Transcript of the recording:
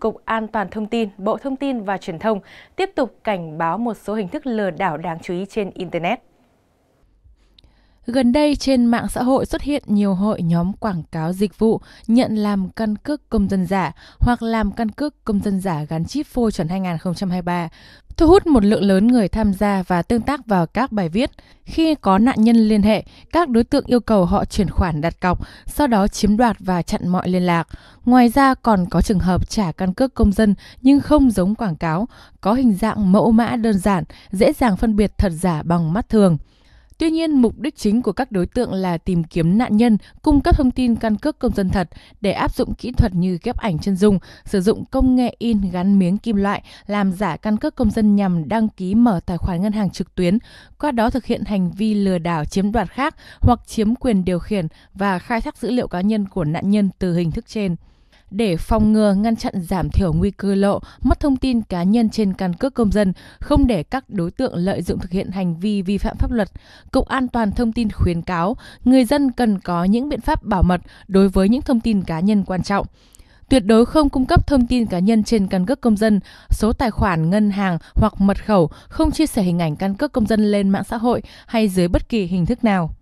Cục An toàn Thông tin, Bộ Thông tin và Truyền thông tiếp tục cảnh báo một số hình thức lừa đảo đáng chú ý trên Internet. Gần đây trên mạng xã hội xuất hiện nhiều hội nhóm quảng cáo dịch vụ nhận làm căn cước công dân giả hoặc làm căn cước công dân giả gắn chip phôi chuẩn 2023, thu hút một lượng lớn người tham gia và tương tác vào các bài viết. Khi có nạn nhân liên hệ, các đối tượng yêu cầu họ chuyển khoản đặt cọc, sau đó chiếm đoạt và chặn mọi liên lạc. Ngoài ra còn có trường hợp trả căn cước công dân nhưng không giống quảng cáo, có hình dạng mẫu mã đơn giản, dễ dàng phân biệt thật giả bằng mắt thường. Tuy nhiên, mục đích chính của các đối tượng là tìm kiếm nạn nhân, cung cấp thông tin căn cước công dân thật để áp dụng kỹ thuật như ghép ảnh chân dung, sử dụng công nghệ in gắn miếng kim loại làm giả căn cước công dân nhằm đăng ký mở tài khoản ngân hàng trực tuyến, qua đó thực hiện hành vi lừa đảo chiếm đoạt khác hoặc chiếm quyền điều khiển và khai thác dữ liệu cá nhân của nạn nhân từ hình thức trên để phòng ngừa ngăn chặn giảm thiểu nguy cơ lộ mất thông tin cá nhân trên căn cước công dân, không để các đối tượng lợi dụng thực hiện hành vi vi phạm pháp luật. Cục An toàn thông tin khuyến cáo người dân cần có những biện pháp bảo mật đối với những thông tin cá nhân quan trọng tuyệt đối không cung cấp thông tin cá nhân trên căn cước công dân, số tài khoản ngân hàng hoặc mật khẩu, không chia sẻ hình ảnh căn cước công dân lên mạng xã hội hay dưới bất kỳ hình thức nào.